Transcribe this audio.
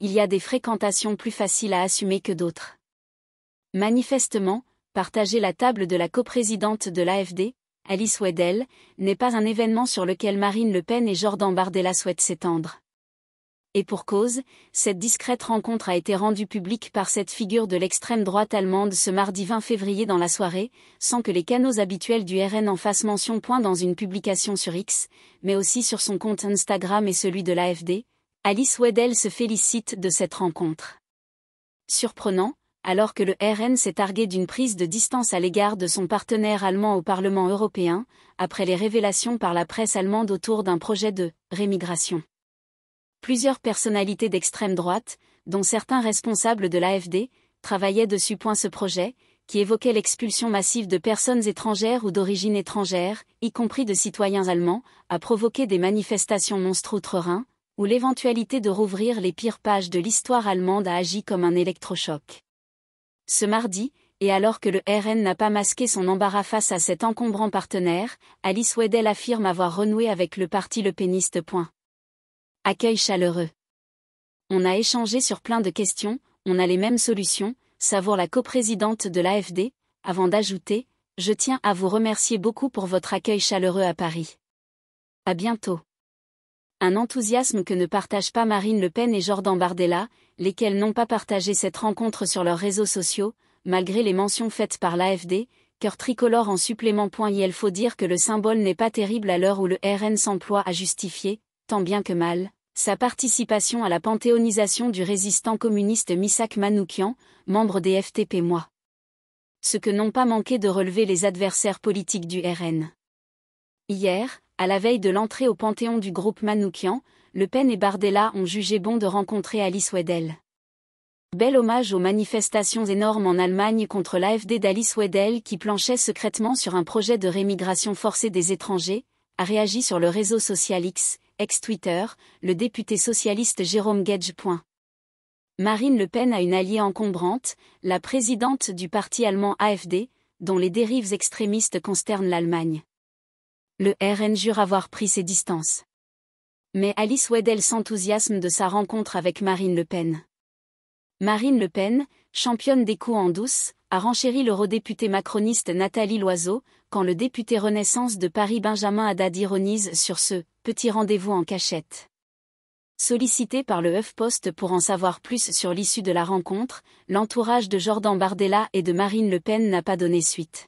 il y a des fréquentations plus faciles à assumer que d'autres. Manifestement, partager la table de la coprésidente de l'AFD, Alice Weddell, n'est pas un événement sur lequel Marine Le Pen et Jordan Bardella souhaitent s'étendre. Et pour cause, cette discrète rencontre a été rendue publique par cette figure de l'extrême droite allemande ce mardi 20 février dans la soirée, sans que les canaux habituels du RN en fassent mention point dans une publication sur X, mais aussi sur son compte Instagram et celui de l'AFD, Alice Weddell se félicite de cette rencontre. Surprenant, alors que le RN s'est targué d'une prise de distance à l'égard de son partenaire allemand au Parlement européen, après les révélations par la presse allemande autour d'un projet de rémigration. Plusieurs personnalités d'extrême droite, dont certains responsables de l'AFD, travaillaient dessus. Point ce projet, qui évoquait l'expulsion massive de personnes étrangères ou d'origine étrangère, y compris de citoyens allemands, a provoqué des manifestations monstres outre-Rhin, où l'éventualité de rouvrir les pires pages de l'histoire allemande a agi comme un électrochoc. Ce mardi, et alors que le RN n'a pas masqué son embarras face à cet encombrant partenaire, Alice Weddell affirme avoir renoué avec le parti le péniste. Point. Accueil chaleureux. On a échangé sur plein de questions, on a les mêmes solutions, savoure la coprésidente de l'AFD, avant d'ajouter, je tiens à vous remercier beaucoup pour votre accueil chaleureux à Paris. À bientôt un enthousiasme que ne partagent pas Marine Le Pen et Jordan Bardella, lesquels n'ont pas partagé cette rencontre sur leurs réseaux sociaux, malgré les mentions faites par l'AFD, cœur tricolore en supplément. il faut dire que le symbole n'est pas terrible à l'heure où le RN s'emploie à justifier, tant bien que mal, sa participation à la panthéonisation du résistant communiste Misak Manoukian, membre des FTP Moi. Ce que n'ont pas manqué de relever les adversaires politiques du RN. Hier, à la veille de l'entrée au Panthéon du groupe Manoukian, Le Pen et Bardella ont jugé bon de rencontrer Alice Weddell. Bel hommage aux manifestations énormes en Allemagne contre l'AFD d'Alice Weddell qui planchait secrètement sur un projet de rémigration forcée des étrangers, a réagi sur le réseau social X, ex-Twitter, le député socialiste Jérôme Gedge. Marine Le Pen a une alliée encombrante, la présidente du parti allemand AFD, dont les dérives extrémistes consternent l'Allemagne le RN jure avoir pris ses distances. Mais Alice Weddell s'enthousiasme de sa rencontre avec Marine Le Pen. Marine Le Pen, championne des coups en douce, a renchéri l'eurodéputé macroniste Nathalie Loiseau, quand le député Renaissance de Paris Benjamin Haddad ironise sur ce petit rendez-vous en cachette. Sollicité par le HuffPost pour en savoir plus sur l'issue de la rencontre, l'entourage de Jordan Bardella et de Marine Le Pen n'a pas donné suite.